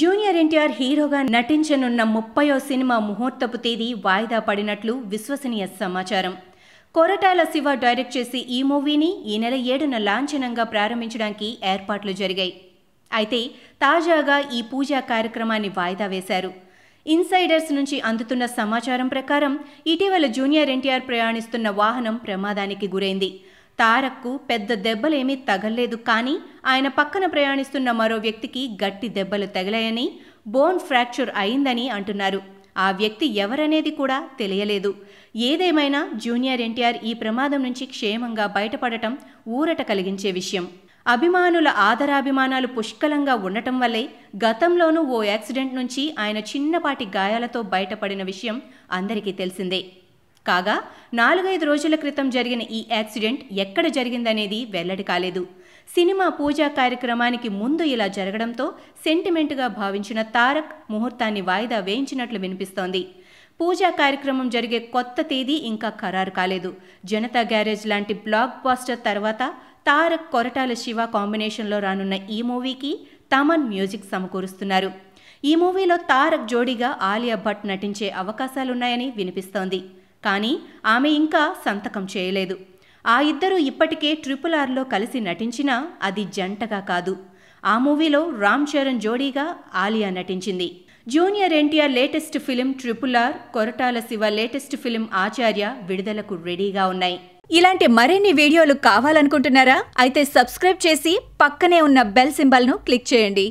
junior NTR హీరోగా నటించనున్న ముప్పయో cinema ముహూర్తపు తేదీ వాయిదా పడినట్లు విశ్వసనీయ సమాచారం కొరటాల శివ డైరెక్ట్ చేసి ఈ మూవీని ఈ నెల ఏడున లాంఛనంగా ప్రారంభించడానికి ఏర్పాట్లు జరిగాయి అయితే తాజాగా ఈ పూజా కార్యక్రమాన్ని వాయిదా వేశారు ఇన్సైడర్స్ నుంచి అందుతున్న సమాచారం ప్రకారం ఇటీవల జూనియర్ ఎన్టీఆర్ ప్రయాణిస్తున్న వాహనం ప్రమాదానికి గురైంది తారక్కు పెద్ద దెబ్బలేమీ తగల్లేదు కానీ ఆయన పక్కన ప్రయాణిస్తున్న మరో వ్యక్తికి గట్టి దెబ్బలు తగిలాయని బోన్ ఫ్రాక్చర్ అయిందని అంటున్నారు ఆ వ్యక్తి ఎవరనేది కూడా తెలియలేదు ఏదేమైనా జూనియర్ ఎన్టీఆర్ ఈ ప్రమాదం నుంచి క్షేమంగా బయటపడటం ఊరట కలిగించే విషయం అభిమానుల ఆదరాభిమానాలు పుష్కలంగా ఉండటం వల్లే గతంలోనూ ఓ యాక్సిడెంట్ నుంచి ఆయన చిన్నపాటి గాయాలతో బయటపడిన విషయం అందరికీ తెలిసిందే కాగా నాలుగైదు రోజుల క్రితం జరిగిన ఈ యాక్సిడెంట్ ఎక్కడ జరిగిందనేది వెల్లడి కాలేదు సినిమా పూజా కార్యక్రమానికి ముందు ఇలా జరగడంతో సెంటిమెంట్గా భావించిన తారక్ ముహూర్తాన్ని వాయిదా వేయించినట్లు వినిపిస్తోంది పూజా కార్యక్రమం జరిగే కొత్త తేదీ ఇంకా ఖరారు కాలేదు జనతా గ్యారేజ్ లాంటి బ్లాక్ బాస్టర్ తర్వాత తారక్ కొరటాల శివ కాంబినేషన్లో రానున్న ఈ మూవీకి తమన్ మ్యూజిక్ సమకూరుస్తున్నారు ఈ మూవీలో తారక్ జోడీగా ఆలియా భట్ నటించే అవకాశాలున్నాయని వినిపిస్తోంది కానీ ఆమె ఇంకా సంతకం చేయలేదు ఆ ఇద్దరు ఇప్పటికే ట్రిపుల్ ఆర్లో కలిసి నటించినా అది జంటగా కాదు ఆ మూవీలో రామ్ చరణ్ జోడీగా ఆలియా నటించింది junior NTR latest film triple R Koratala Siva latest film Acharya విడుదలకు రెడీగా ఉన్నాయి ఇలాంటి మరిన్ని వీడియోలు కావాలనుకుంటున్నారా అయితే సబ్స్క్రైబ్ చేసి పక్కనే ఉన్న బెల్ సింబల్ను క్లిక్ చేయండి